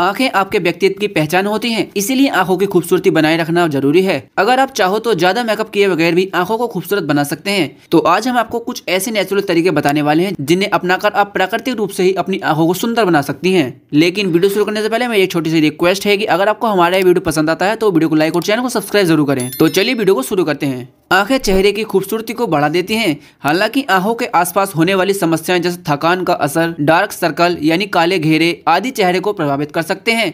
आंखें आपके व्यक्तित्व की पहचान होती हैं इसीलिए आंखों की खूबसूरती बनाए रखना जरूरी है अगर आप चाहो तो ज्यादा मेकअप किए बगैर भी आंखों को खूबसूरत बना सकते हैं तो आज हम आपको कुछ ऐसे नेचुरल तरीके बताने वाले हैं जिन्हें अपनाकर आप प्राकृतिक रूप से ही अपनी आंखों को सुंदर बना सकती है लेकिन वीडियो शुरू करने से पहले मेरी एक छोटी सी रिक्वेस्ट है की अगर आपको हमारा वीडियो पसंद आता है तो वीडियो को लाइक और चैनल को सब्सक्राइब जरूर करें तो चलिए वीडियो को शुरू करते हैं आंखें चेहरे की खूबसूरती को बढ़ा देती हैं हालांकि आंखों के आसपास होने वाली समस्याएं जैसे थकान का असर डार्क सर्कल यानी काले घेरे आदि चेहरे को प्रभावित कर सकते हैं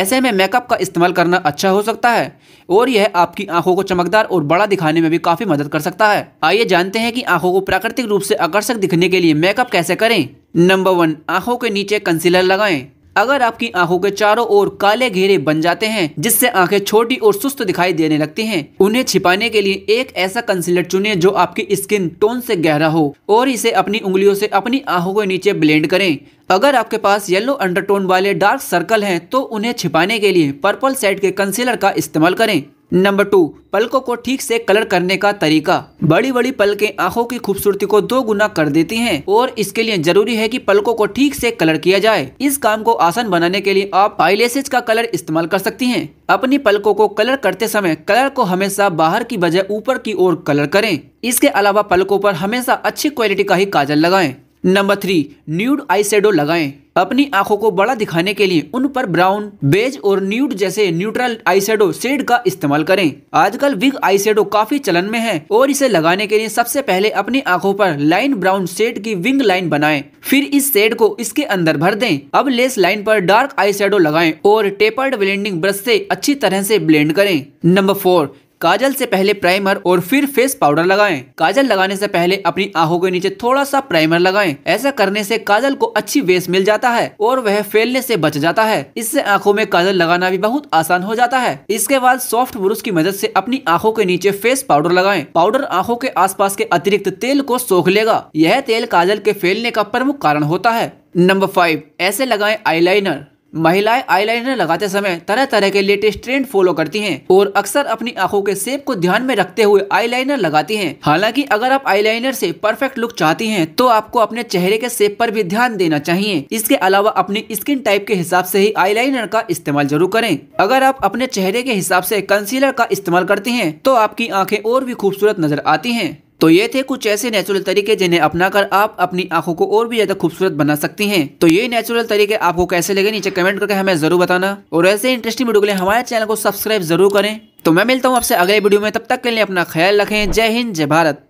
ऐसे में मेकअप का इस्तेमाल करना अच्छा हो सकता है और यह आपकी आंखों को चमकदार और बड़ा दिखाने में भी काफ़ी मदद कर सकता है आइए जानते हैं की आंखों को प्राकृतिक रूप से आकर्षक दिखने के लिए मेकअप कैसे करें नंबर वन आंखों के नीचे कंसीलर लगाएं अगर आपकी आंखों के चारों ओर काले घेरे बन जाते हैं जिससे आंखें छोटी और सुस्त दिखाई देने लगती हैं, उन्हें छिपाने के लिए एक ऐसा कंसीलर चुने जो आपकी स्किन टोन से गहरा हो और इसे अपनी उंगलियों से अपनी आंखों के नीचे ब्लेंड करें अगर आपके पास येलो अंडरटोन वाले डार्क सर्कल हैं तो उन्हें छिपाने के लिए पर्पल सेट के कंसीलर का इस्तेमाल करें नंबर टू पलकों को ठीक से कलर करने का तरीका बड़ी बड़ी पलकें आंखों की खूबसूरती को दो गुना कर देती हैं और इसके लिए जरूरी है कि पलकों को ठीक से कलर किया जाए इस काम को आसान बनाने के लिए आप आईलेसेज का कलर इस्तेमाल कर सकती हैं अपनी पलकों को कलर करते समय कलर को हमेशा बाहर की बजाय ऊपर की ओर कलर करें इसके अलावा पलकों पर हमेशा अच्छी क्वालिटी का ही काजल लगाएं नंबर थ्री न्यूड आई लगाएं अपनी आंखों को बड़ा दिखाने के लिए उन पर ब्राउन बेज और न्यूट जैसे न्यूट्रल आईशेडो शेड का इस्तेमाल करें आजकल विग आईशेडो काफी चलन में है और इसे लगाने के लिए सबसे पहले अपनी आंखों पर लाइन ब्राउन शेड की विंग लाइन बनाएं फिर इस शेड को इसके अंदर भर दें अब लेस लाइन पर डार्क आई लगाएं और टेपर्ड ब्लेंडिंग ब्रश से अच्छी तरह से ब्लेंड करें नंबर फोर काजल से पहले प्राइमर और फिर फेस पाउडर लगाएं। काजल लगाने से पहले अपनी आंखों के नीचे थोड़ा सा प्राइमर लगाएं। ऐसा करने से काजल को अच्छी वेस मिल जाता है और वह फैलने से बच जाता है इससे आंखों में काजल लगाना भी बहुत आसान हो जाता है इसके बाद सॉफ्ट ब्रुश की मदद से अपनी आंखों के नीचे फेस पाउडर लगाए पाउडर आंखों के आस के अतिरिक्त तेल को सोख लेगा यह तेल काजल के फैलने का प्रमुख कारण होता है नंबर फाइव ऐसे लगाएं आईलाइनर महिलाएं आईलाइनर लगाते समय तरह तरह के लेटेस्ट ट्रेंड फॉलो करती हैं और अक्सर अपनी आंखों के सेप को ध्यान में रखते हुए आईलाइनर लगाती हैं हालांकि अगर आप आईलाइनर से परफेक्ट लुक चाहती हैं तो आपको अपने चेहरे के सेप पर भी ध्यान देना चाहिए इसके अलावा अपनी स्किन टाइप के हिसाब से ही आईलाइनर का इस्तेमाल जरूर करें अगर आप अपने चेहरे के हिसाब से कंसीलर का इस्तेमाल करती हैं तो आपकी आंखें और भी खूबसूरत नजर आती हैं तो ये थे कुछ ऐसे नेचुरल तरीके जिन्हें अपनाकर आप अपनी आंखों को और भी ज्यादा खूबसूरत बना सकती हैं तो ये नेचुरल तरीके आपको कैसे लगे नीचे कमेंट करके हमें जरूर बताना और ऐसे इंटरेस्टिंग वीडियो के लिए हमारे चैनल को सब्सक्राइब जरूर करें तो मैं मिलता हूँ आपसे अगले वीडियो में तब तक के लिए अपना ख्याल रखें जय हिंद जय भारत